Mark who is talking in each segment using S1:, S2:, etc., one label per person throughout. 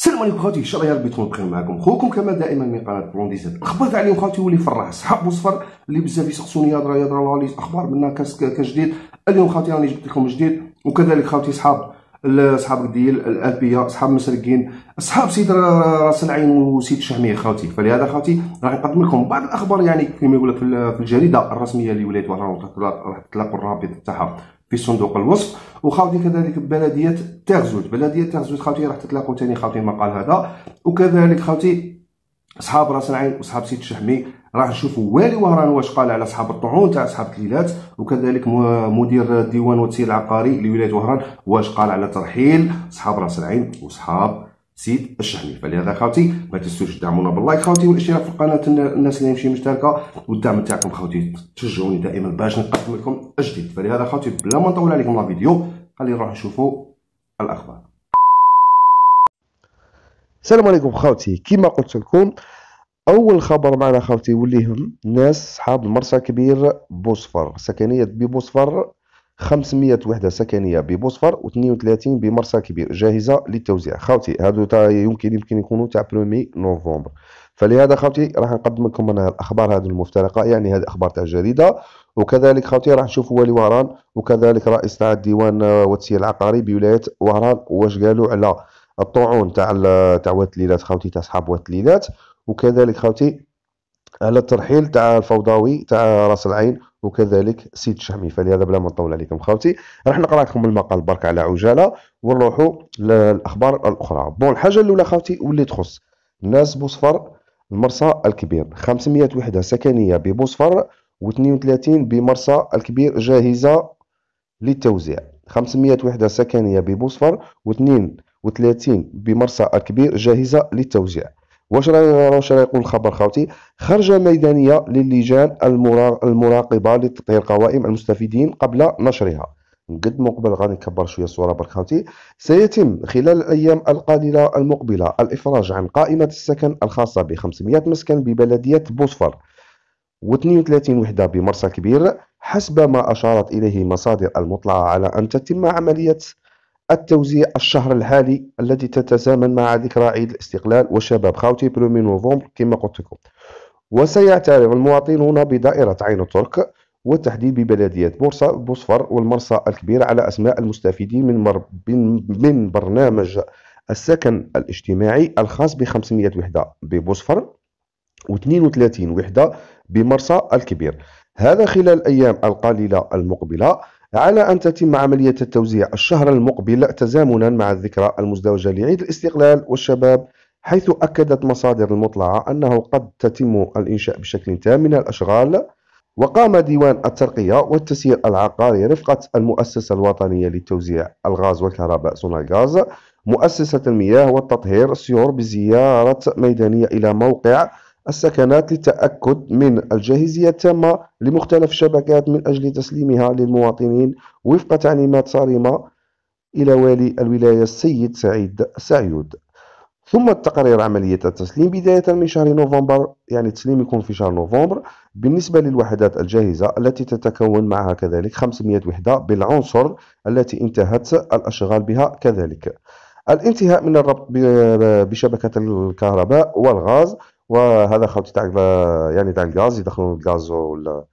S1: السلام عليكم خوتي ان شاء الله يا ربي بخير معكم خوكم كما دائما من قناه بلونديزات اخبار تاع اليوم خوتي واللي فرح صحاب وصفر اللي بزاف يسقسوني يهضر يهضر لي اخبار منا كجديد اليوم خوتي راني جبت لكم جديد وكذلك خوتي صحاب اصحاب الديل الالبيا اصحاب مسرقين اصحاب سيد راس العين وسيد الشحميه خوتي فلهذا خوتي راح نقدم لكم بعض الاخبار يعني كما يقول لك في الجريده الرسميه لولايه وهران راح تلاقوا الرابط تاعها في صندوق الوصف وخاوتي كذلك بلديه تغزوت بلديه تغزوت خاوتي راح تتلاقوا ثاني خاوتي المقال هذا وكذلك خاوتي اصحاب راس العين واصحاب سيد الشحمي راح نشوفوا والي وهران واش قال على اصحاب الطعون تاع اصحاب التليلات وكذلك مدير الديوان والتسيير العقاري لولايه وهران واش قال على ترحيل اصحاب راس العين واصحاب سيد الشحمي فلهذا خاوتي ما تنسوش تدعمونا باللايك خاوتي والاشتراك في القناه الناس اللي ماشي مشتركه والدعم تاعكم خاوتي تشجعوني دائما باش نقدم لكم الجديد
S2: فلهذا خاوتي بلا ما نطول عليكم لا فيديو خلينا نروح نشوفوا الاخبار السلام عليكم خاوتي كما قلت لكم اول خبر معنا خاوتي واللي هم ناس صحاب المرسى كبير بوصفر سكنيه ببوصفر 500 وحده سكنيه ببوسفر و32 بمرسى كبير جاهزه للتوزيع خاوتي هادو تا يمكن يمكن يكونوا تاع برومي نوفمبر فلهذا خاوتي راح نقدم لكم انا الاخبار هذه المفترقه يعني هذه اخبار تاع الجريده وكذلك خاوتي راح نشوفوا ولي وهران وكذلك رئيس تاع الديوان والتسيير العقاري بولايه وهران واش قالوا على الطعون تاع تاع وات الليلات خاوتي تاع صحاب وات الليلات وكذلك خاوتي على الترحيل تاع الفوضوي تاع راس العين وكذلك سيد الشحمي فلهذا بلا ما نطول عليكم خاوتي راح نقرا لكم المقال برك على عجاله ونروحوا للاخبار الاخرى بون الحاجه الاولى خاوتي واللي تخص الناس بوصفر المرسى الكبير 500 وحده سكنيه ببوصفر و32 بمرسى الكبير جاهزه للتوزيع 500 وحده سكنيه ببوصفر و32 بمرسى الكبير جاهزه للتوزيع واش رانا واش يقول الخبر خاوتي خرجة ميدانية للجان المراقبة لتطهير قوائم المستفيدين قبل نشرها قد مقبل غادي نكبر شويه الصوره برك خاوتي سيتم خلال الايام القليله المقبله الافراج عن قائمه السكن الخاصه ب 500 مسكن ببلديه بوصفر و32 وحده بمرسى كبير حسب ما اشارت اليه مصادر المطلعه على ان تتم عمليه التوزيع الشهر الحالي التي تتزامن مع ذكرى عيد الاستقلال وشباب خاوتي بلومي نوفمبر كما قلت لكم وسيعترف المواطنون بدائرة عين الترك والتحديد ببلدية بورصة بوسفر والمرسى الكبير على أسماء المستفيدين من, مر... من برنامج السكن الاجتماعي الخاص ب 500 وحدة ببوسفر و32 وحدة بمرصى الكبير هذا خلال الأيام القليلة المقبلة على أن تتم عملية التوزيع الشهر المقبل تزامنا مع الذكرى المزدوجة لعيد الاستقلال والشباب حيث أكدت مصادر المطلعة أنه قد تتم الإنشاء بشكل تام من الأشغال وقام ديوان الترقية والتسيير العقاري رفقة المؤسسة الوطنية للتوزيع الغاز والكهرباء الغاز مؤسسة المياه والتطهير سيور بزيارة ميدانية إلى موقع السكنات للتأكد من الجاهزية التامة لمختلف الشبكات من أجل تسليمها للمواطنين وفق تعليمات صارمة إلى والي الولاية السيد سعيد سعيود ثم التقرير عملية التسليم بداية من شهر نوفمبر يعني التسليم يكون في شهر نوفمبر بالنسبة للوحدات الجاهزة التي تتكون معها كذلك 500 وحدة بالعنصر التي انتهت الأشغال بها كذلك الانتهاء من الربط بشبكة الكهرباء والغاز وهذا خاوتي تاع يعني تاع الغاز يدخلون الغاز ولا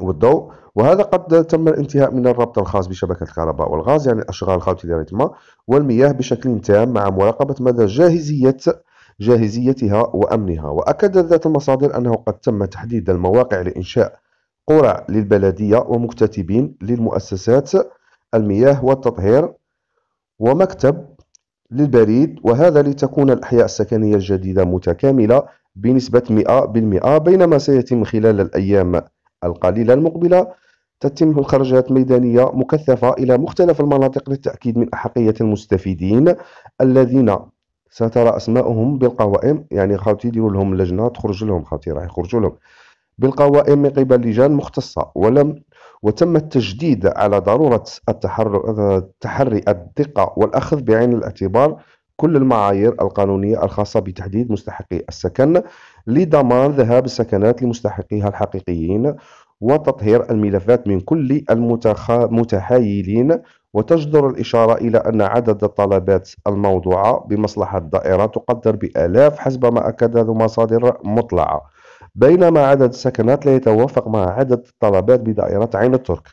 S2: والضوء وهذا قد تم الانتهاء من الربط الخاص بشبكة الكهرباء والغاز يعني الأشغال خاوتي اللي تما والمياه بشكل تام مع مراقبة مدى جاهزية جاهزيتها وأمنها وأكد ذات المصادر أنه قد تم تحديد المواقع لإنشاء قرى للبلدية ومكتتبين للمؤسسات المياه والتطهير ومكتب للبريد وهذا لتكون الأحياء السكنية الجديدة متكاملة بنسبة 100% بينما سيتم خلال الأيام القليلة المقبلة تتم الخرجات ميدانية مكثفة إلى مختلف المناطق للتأكيد من أحقية المستفيدين الذين سترى أسماءهم بالقوائم يعني خاوتي ديروا لهم لجنة تخرج لهم خاوتي راح يخرجوا لهم بالقوائم من قبل لجان مختصة ولم وتم التجديد على ضرورة تحري الدقة والأخذ بعين الاعتبار كل المعايير القانونية الخاصة بتحديد مستحقي السكن لضمان ذهاب السكنات لمستحقيها الحقيقيين وتطهير الملفات من كل المتحايلين وتجدر الإشارة إلى أن عدد الطلبات الموضوعة بمصلحة الدائرة تقدر بآلاف حسب ما ذو مصادر مطلعة بينما عدد السكنات لا يتوافق مع عدد الطلبات بدائرة عين الترك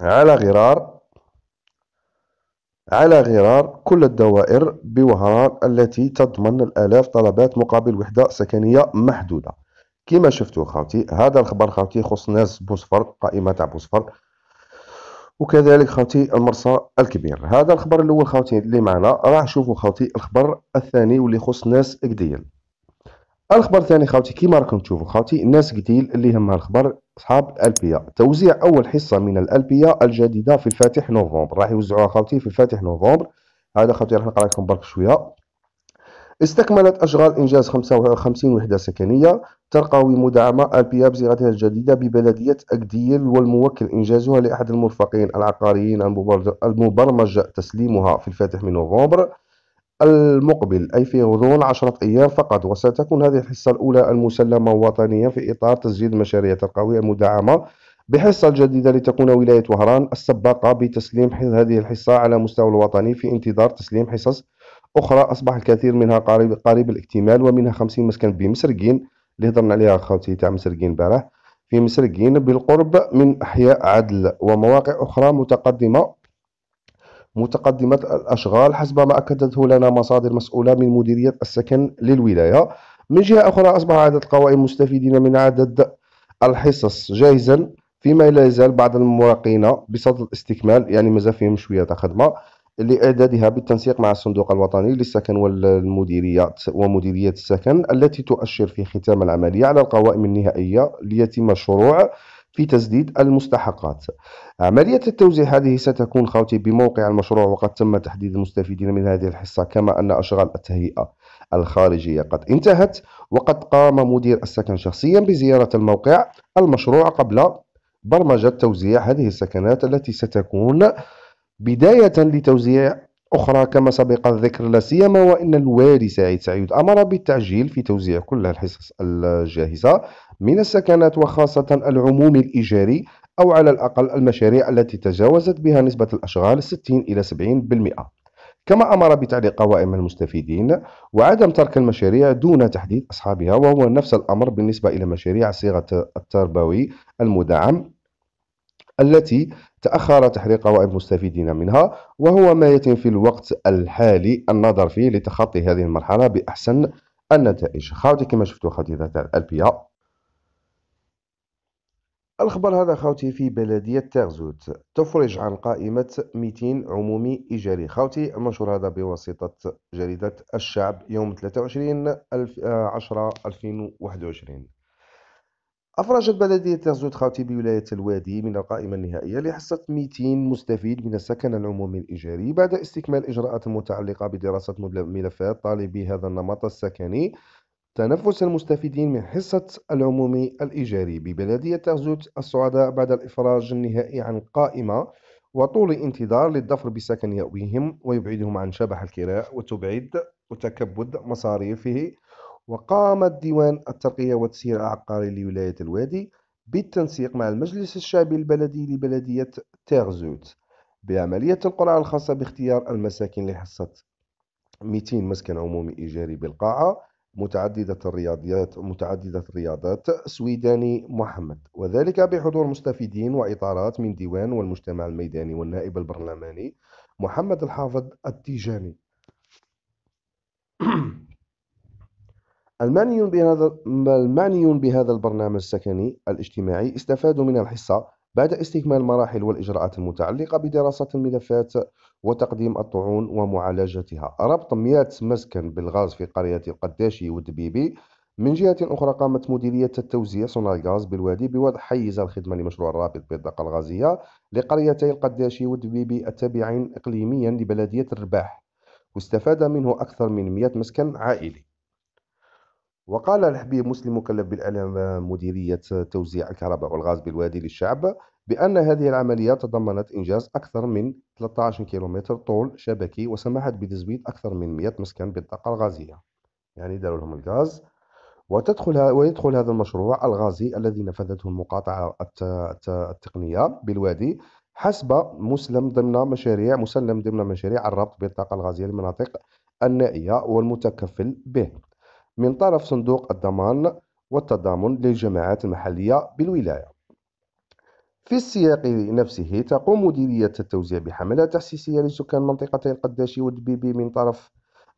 S2: على غرار على غرار كل الدوائر بوهران التي تضمن الآلاف طلبات مقابل وحدة سكنية محدودة كما شفتوا خاوتي هذا الخبر خاوتي يخص ناس بوسفر قائمة تاع بوسفر وكذلك خاوتي المرصى الكبير هذا الخبر الأول خاوتي اللي معنا راح نشوفوا خاوتي الخبر الثاني واللي يخص ناس قديل الخبر الثاني خاوتي كيما راكم تشوفوا خاوتي الناس قتيل اللي يهمها الخبر اصحاب البيا توزيع اول حصه من البيا الجديده في الفاتح نوفمبر راح يوزعوها خاوتي في الفاتح نوفمبر هذا خاوتي راح نقرا لكم برك شويه استكملت أشغال إنجاز 55 وحدة سكنية ترقوي مدعمة البيا بصيغتها الجديدة ببلدية أكديل والموكل إنجازها لأحد المرفقين العقاريين المبرمج تسليمها في الفاتح من نوفمبر المقبل أي في غضون عشرة أيام فقط وستكون هذه الحصة الأولى المسلمة وطنيا في إطار تسجيل المشاريع الترقوية المدعمة بحصة جديدة لتكون ولاية وهران السباقة بتسليم هذه الحصة على مستوى الوطني في انتظار تسليم حصص أخرى أصبح الكثير منها قريب, قريب الاكتمال ومنها 50 مسكن بمسرقين اللي هضرنا عليها خوتي تاع مسرقين بارح في مسرقين بالقرب من أحياء عدل ومواقع أخرى متقدمة متقدمة الأشغال حسب ما أكدته لنا مصادر مسؤولة من مديرية السكن للولاية من جهة أخرى أصبح عدد القوائم مستفيدين من عدد الحصص جاهزا فيما لا يزال بعض المراقين بصدد الاستكمال يعني مازال فيهم شوية خدمة لإعدادها بالتنسيق مع الصندوق الوطني للسكن والمديرية ومديرية السكن التي تؤشر في ختام العملية على القوائم النهائية ليتم الشروع في تسديد المستحقات عملية التوزيع هذه ستكون خوتي بموقع المشروع وقد تم تحديد المستفيدين من هذه الحصة كما أن أشغال التهيئة الخارجية قد انتهت وقد قام مدير السكن شخصيا بزيارة الموقع المشروع قبل برمجة توزيع هذه السكنات التي ستكون بداية لتوزيع أخرى كما سبق الذكر لا سيما وأن الوالي سعيد سعيد أمر بالتعجيل في توزيع كل الحصص الجاهزة من السكنات وخاصة العموم الإيجاري أو على الأقل المشاريع التي تجاوزت بها نسبة الأشغال 60 إلى 70% كما أمر بتعليق قوائم المستفيدين وعدم ترك المشاريع دون تحديد أصحابها وهو نفس الأمر بالنسبة إلى مشاريع صيغة التربوي المدعم التي تأخر تحريق قوائم المستفيدين منها وهو ما يتم في الوقت الحالي النظر فيه لتخطي هذه المرحلة بأحسن النتائج خاوتي كما شفتوا خطيطة الألبية الخبر هذا خوتي في بلدية تغزوت تفرج عن قائمة 200 عمومي إيجاري خوتي المنشور هذا بواسطة جريدة الشعب يوم 23 10 2021 أفرجت بلدية تغزوت خوتي بولاية الوادي من القائمة النهائية لحصة 200 مستفيد من السكن العمومي الإيجاري بعد استكمال إجراءات متعلقة بدراسة ملفات طالبي هذا النمط السكني تنفس المستفيدين من حصة العمومي الإيجاري ببلدية تغزوت السعداء بعد الإفراج النهائي عن قائمة وطول انتظار للظفر بسكن يأويهم ويبعدهم عن شبح الكراء وتبعد وتكبد مصاريفه وقام الديوان الترقية والتسيير العقاري لولاية الوادي بالتنسيق مع المجلس الشعبي البلدي لبلدية تغزوت بعملية القرعة الخاصة باختيار المساكن لحصة 200 مسكن عمومي إيجاري بالقاعة متعددة الرياضيات متعددة الرياضات سويداني محمد وذلك بحضور مستفيدين وإطارات من ديوان والمجتمع الميداني والنائب البرلماني محمد الحافظ التيجاني المعنيون بهذا المعنيون بهذا البرنامج السكني الاجتماعي استفادوا من الحصة بعد استكمال المراحل والإجراءات المتعلقة بدراسة الملفات وتقديم الطعون ومعالجتها ربط 100 مسكن بالغاز في قرية القداشي والدبيبي من جهة أخرى قامت مديرية التوزيع صنع الغاز بالوادي بوضع حيز الخدمة لمشروع الرابط بالطاقة الغازية لقريتي القداشي والدبيبي التابعين إقليميا لبلدية الرباح واستفاد منه أكثر من 100 مسكن عائلي وقال الحبيب مسلم مكلف بالإعلام مديرية توزيع الكهرباء والغاز بالوادي للشعب بأن هذه العملية تضمنت إنجاز أكثر من 13 كيلومتر طول شبكي وسمحت بتزويد أكثر من 100 مسكن بالطاقة الغازية يعني داروا لهم الغاز وتدخل ويدخل هذا المشروع الغازي الذي نفذته المقاطعة التقنية بالوادي حسب مسلم ضمن مشاريع مسلم ضمن مشاريع الربط بالطاقة الغازية للمناطق النائية والمتكفل به من طرف صندوق الضمان والتضامن للجماعات المحلية بالولاية في السياق نفسه تقوم مديرية التوزيع بحملة تحسيسية لسكان منطقتي القداشي والدبيبي من طرف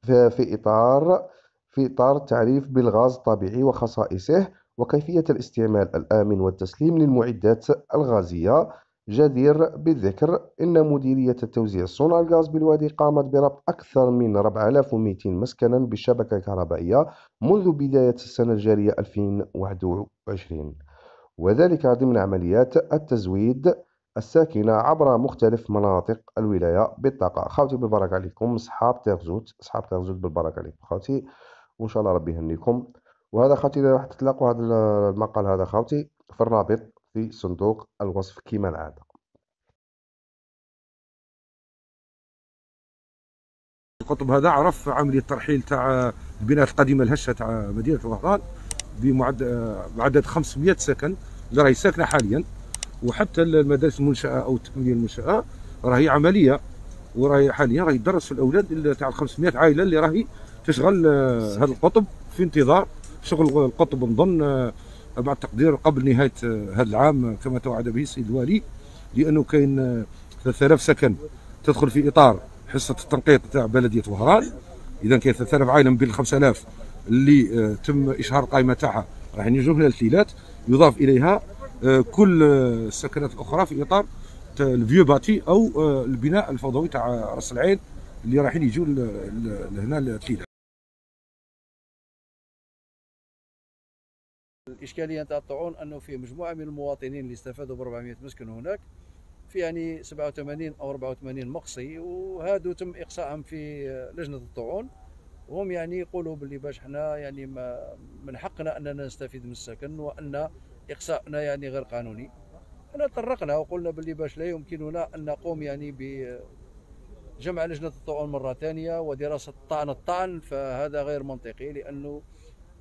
S2: في إطار في إطار التعريف بالغاز الطبيعي وخصائصه وكيفية الاستعمال الآمن والتسليم للمعدات الغازية جدير بالذكر أن مديرية التوزيع صنع الغاز بالوادي قامت بربط أكثر من 4200 مسكنا بالشبكة الكهربائية منذ بداية السنة الجارية 2021 وذلك ضمن عمليات التزويد الساكنة عبر مختلف مناطق الولاية بالطاقة خوتي بالبركة عليكم صحاب تغزوت صحاب تغزوت بالبركة عليكم خوتي وإن شاء الله ربي يهنيكم وهذا خوتي راح تتلاقوا هذا المقال هذا خوتي في الرابط في صندوق الوصف كما العادة القطب
S1: هذا عرف عملية ترحيل تاع البناء القديمة الهشة تاع مدينة وهران بمعدل 500 سكن اللي راهي ساكنة حاليا وحتى المدارس المنشأة أو التكوينية المنشأة راهي عملية وراهي حاليا راهي تدرس الأولاد تاع ال 500 عائلة اللي راهي تشغل آه، هذا القطب في انتظار شغل القطب نظن مع التقدير قبل نهايه آه، هذا العام كما توعد به السيد الوالي لانه كاين 3000 آه، سكن تدخل في اطار حصه التنقيط تاع بلديه وهران اذا كاين 3000 عائله من بين 5000 اللي آه، تم اشهار القائمه تاعها راح يجوا من التيلات يضاف اليها كل السكنات الاخرى في اطار الفيو باتي او البناء الفضوي تاع راس العين اللي رايحين يجوا
S2: لهنا التيلات
S1: الاشكاليه نتاع الطاعون انه في مجموعه من المواطنين اللي استفادوا ب 400 مسكن هناك في يعني 87 او 84 مقصي وهادو تم اقصائهم في لجنه الطاعون وهم يعني يقولوا باللي باش حنا يعني ما من حقنا اننا نستفيد من السكن وان اقصائنا يعني غير قانوني أنا طرقنا وقلنا باللي باش لا يمكننا ان نقوم يعني ب جمع لجنه الطاعون مره ثانيه ودراسه طعن الطعن فهذا غير منطقي لانه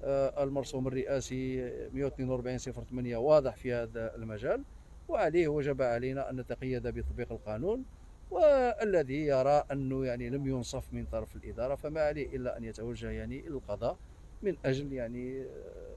S1: آه، المرسوم الرئاسي 142.08 واضح في هذا المجال وعليه وجب علينا أن نتقيد بتطبيق القانون والذي يرى أنه يعني لم ينصف من طرف الإدارة فما عليه إلا أن يتوجه يعني إلى القضاء من أجل يعني آه،